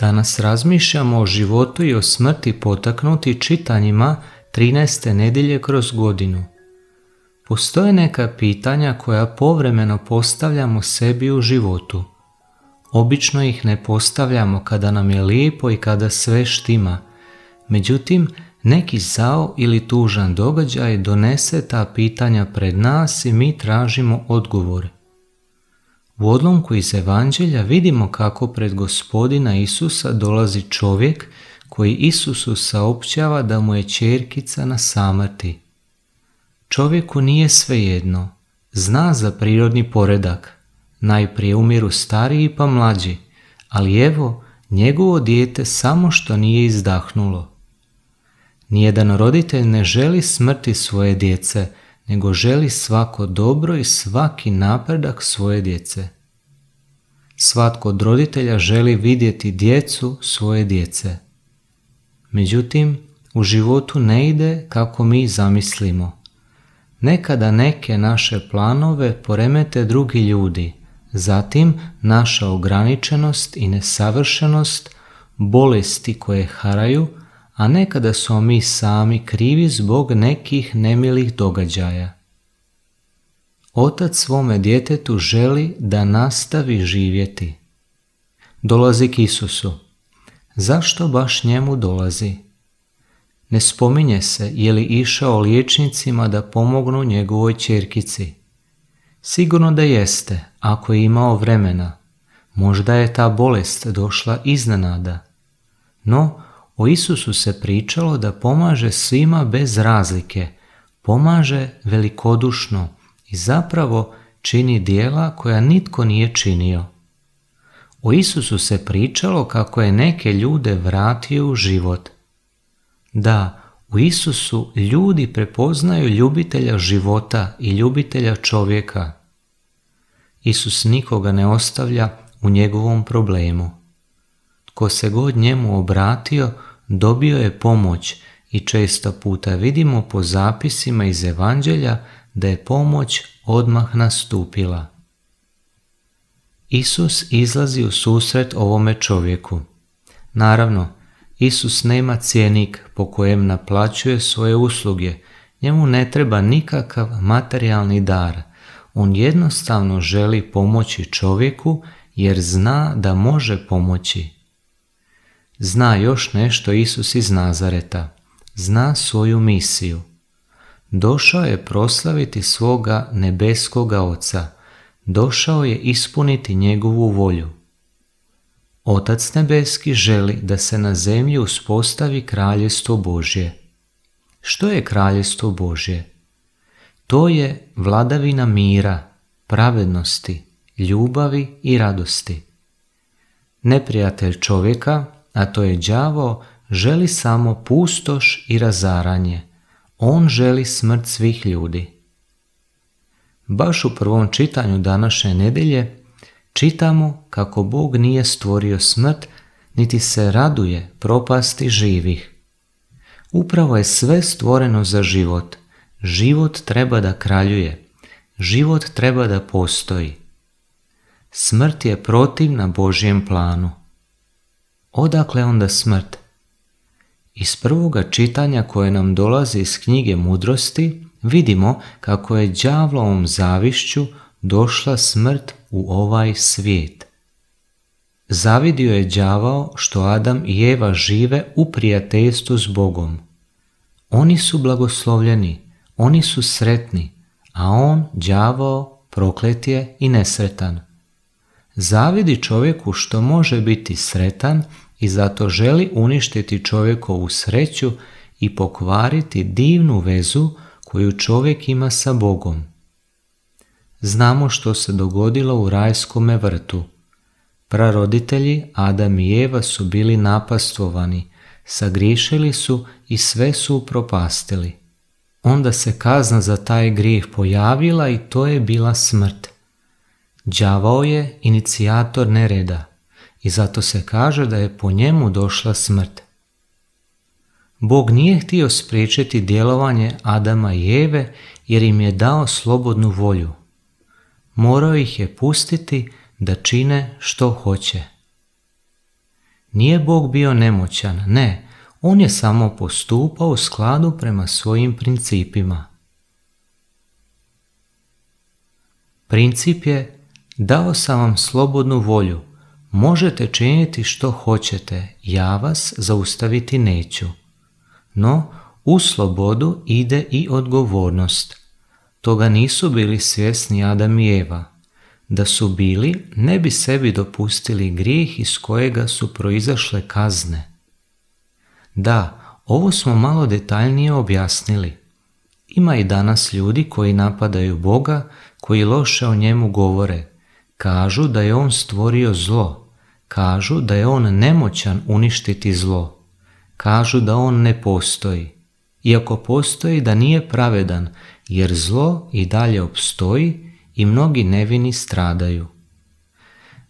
Danas razmišljamo o životu i o smrti potaknuti čitanjima 13. nedjelje kroz godinu. Postoje neka pitanja koja povremeno postavljamo sebi u životu. Obično ih ne postavljamo kada nam je lijepo i kada sve štima. Međutim, neki zao ili tužan događaj donese ta pitanja pred nas i mi tražimo odgovore. U odlomku iz Evanđelja vidimo kako pred gospodina Isusa dolazi čovjek koji Isusu saopćava da mu je čerkica na samrti. Čovjeku nije svejedno, zna za prirodni poredak. Najprije umiru stariji pa mlađi, ali evo njegovo dijete samo što nije izdahnulo. Nijedan roditelj ne želi smrti svoje djece – nego želi svako dobro i svaki napredak svoje djece. Svatko od roditelja želi vidjeti djecu svoje djece. Međutim, u životu ne ide kako mi zamislimo. Nekada neke naše planove poremete drugi ljudi, zatim naša ograničenost i nesavršenost, bolesti koje haraju, a nekada smo mi sami krivi zbog nekih nemilih događaja. Otac svome djetetu želi da nastavi živjeti. Dolazi k Isusu. Zašto baš njemu dolazi? Ne spominje se je li išao liječnicima da pomognu njegovoj čerkici. Sigurno da jeste, ako je imao vremena. Možda je ta bolest došla iznenada. No, o Isusu se pričalo da pomaže svima bez razlike, pomaže velikodušno i zapravo čini dijela koja nitko nije činio. O Isusu se pričalo kako je neke ljude vratio u život. Da, u Isusu ljudi prepoznaju ljubitelja života i ljubitelja čovjeka. Isus nikoga ne ostavlja u njegovom problemu. Ko se god njemu obratio, dobio je pomoć i često puta vidimo po zapisima iz Evanđelja da je pomoć odmah nastupila. Isus izlazi u susret ovome čovjeku. Naravno, Isus nema cijenik po kojem naplaćuje svoje usluge, njemu ne treba nikakav materijalni dar. On jednostavno želi pomoći čovjeku jer zna da može pomoći zna još nešto Isus iz Nazareta, zna svoju misiju. Došao je proslaviti svoga nebeskoga oca, došao je ispuniti njegovu volju. Otac nebeski želi da se na zemlji uspostavi kraljestvo Božje. Što je kraljestvo Božje? To je vladavina mira, pravednosti, ljubavi i radosti. Neprijatelj čovjeka, a to je đavo, želi samo pustoš i razaranje. On želi smrt svih ljudi. Baš u prvom čitanju današnje nedelje čitamo kako Bog nije stvorio smrt, niti se raduje propasti živih. Upravo je sve stvoreno za život. Život treba da kraljuje. Život treba da postoji. Smrt je protivna Božjem planu. Odakle onda smrt? Iz prvoga čitanja koje nam dolazi iz knjige mudrosti vidimo kako je đavlovom zavišću došla smrt u ovaj svijet. Zavidio je đavao što Adam i Eva žive u prijateljstvu s Bogom. Oni su blagoslovljeni, oni su sretni, a on, đavao, proklet je i nesretan. Zavidi čovjeku što može biti sretan i zato želi uništiti čovjekovu sreću i pokvariti divnu vezu koju čovjek ima sa Bogom. Znamo što se dogodilo u rajskome vrtu. Praroditelji Adam i Eva su bili napastovani, sagriješili su i sve su upropastili. Onda se kazna za taj grijeh pojavila i to je bila smrt. Đavao je inicijator nereda i zato se kaže da je po njemu došla smrt. Bog nije htio spriječiti djelovanje Adama i Eve jer im je dao slobodnu volju. Morao ih je pustiti da čine što hoće. Nije Bog bio nemoćan, ne, on je samo postupao u skladu prema svojim principima. Princip je dao sam vam slobodnu volju, Možete činiti što hoćete, ja vas zaustaviti neću. No, u slobodu ide i odgovornost. Toga nisu bili svjesni Adam i Eva. Da su bili, ne bi sebi dopustili grijeh iz kojega su proizašle kazne. Da, ovo smo malo detaljnije objasnili. Ima i danas ljudi koji napadaju Boga, koji loše o njemu govore. Kažu da je on stvorio zlo, Kažu da je on nemoćan uništiti zlo. Kažu da on ne postoji. Iako postoji da nije pravedan, jer zlo i dalje obstoji i mnogi nevini stradaju.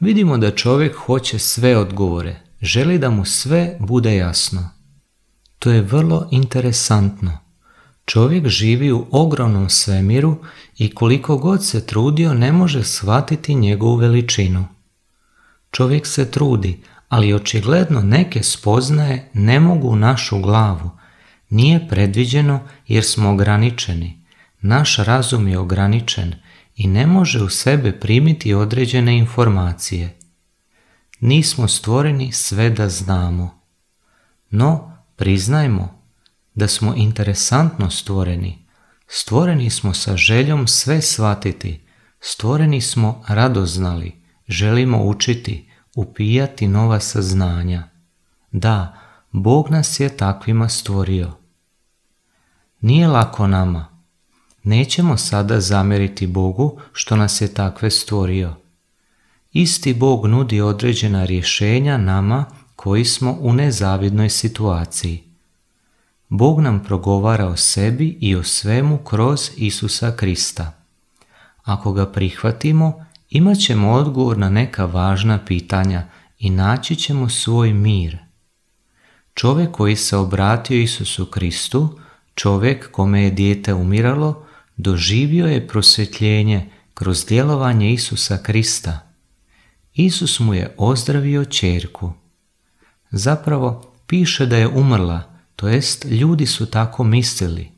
Vidimo da čovjek hoće sve odgovore, želi da mu sve bude jasno. To je vrlo interesantno. Čovjek živi u ogromnom svemiru i koliko god se trudio ne može shvatiti njegovu veličinu. Čovjek se trudi, ali očigledno neke spoznaje ne mogu u našu glavu. Nije predviđeno jer smo ograničeni. Naš razum je ograničen i ne može u sebe primiti određene informacije. Nismo stvoreni sve da znamo. No, priznajmo da smo interesantno stvoreni. Stvoreni smo sa željom sve shvatiti. Stvoreni smo radoznali. Želimo učiti, upijati nova saznanja. Da, Bog nas je takvima stvorio. Nije lako nama. Nećemo sada zameriti Bogu što nas je takve stvorio. Isti Bog nudi određena rješenja nama koji smo u nezavidnoj situaciji. Bog nam progovara o sebi i o svemu kroz Isusa Krista. Ako ga prihvatimo imat ćemo odgovor na neka važna pitanja i naći ćemo svoj mir. Čovjek koji se obratio Isusu Kristu, čovjek kome je dijete umiralo, doživio je prosvjetljenje kroz djelovanje Isusa Krista. Isus mu je ozdravio čerku. Zapravo piše da je umrla, to jest ljudi su tako mislili.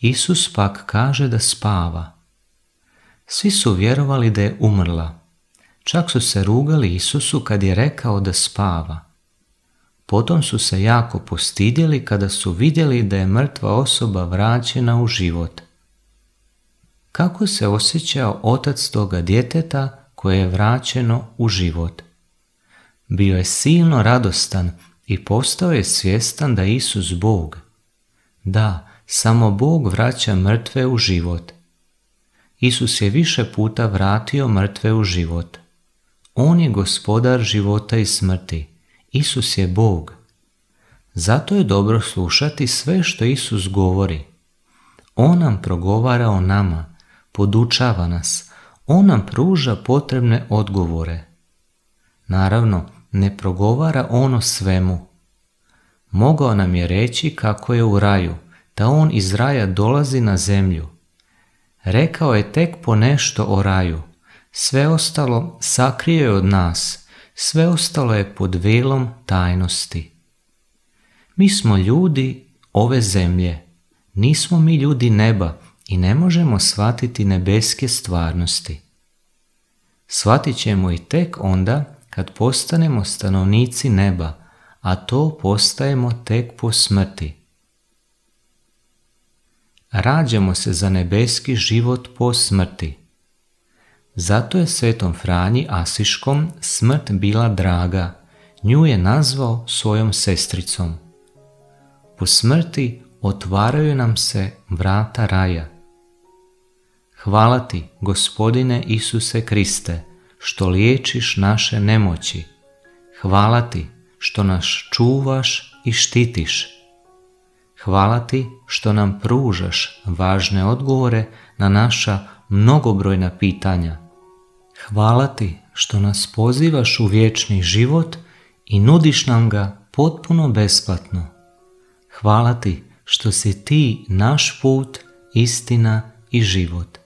Isus pak kaže da spava. Svi su vjerovali da je umrla. Čak su se rugali Isusu kad je rekao da spava. Potom su se jako postidjeli kada su vidjeli da je mrtva osoba vraćena u život. Kako se osjećao otac toga djeteta koje je vraćeno u život? Bio je silno radostan i postao je svjestan da Isus Bog. Da, samo Bog vraća mrtve u život – Isus je više puta vratio mrtve u život. On je gospodar života i smrti. Isus je Bog. Zato je dobro slušati sve što Isus govori. On nam progovara o nama, podučava nas, on nam pruža potrebne odgovore. Naravno, ne progovara ono svemu. Mogao nam je reći kako je u raju, da on iz raja dolazi na zemlju – Rekao je tek po nešto o raju. Sve ostalo sakrio je od nas. Sve ostalo je pod velom tajnosti. Mi smo ljudi ove zemlje. Nismo mi ljudi neba i ne možemo shvatiti nebeske stvarnosti. Shvatit ćemo i tek onda kad postanemo stanovnici neba, a to postajemo tek po smrti rađamo se za nebeski život po smrti. Zato je svetom Franji Asiškom smrt bila draga, nju je nazvao svojom sestricom. Po smrti otvaraju nam se vrata raja. Hvala ti, gospodine Isuse Kriste, što liječiš naše nemoći. Hvala ti što nas čuvaš i štitiš. Hvala ti što nam pružaš važne odgovore na naša mnogobrojna pitanja. Hvala ti što nas pozivaš u vječni život i nudiš nam ga potpuno besplatno. Hvala ti što si ti naš put, istina i život.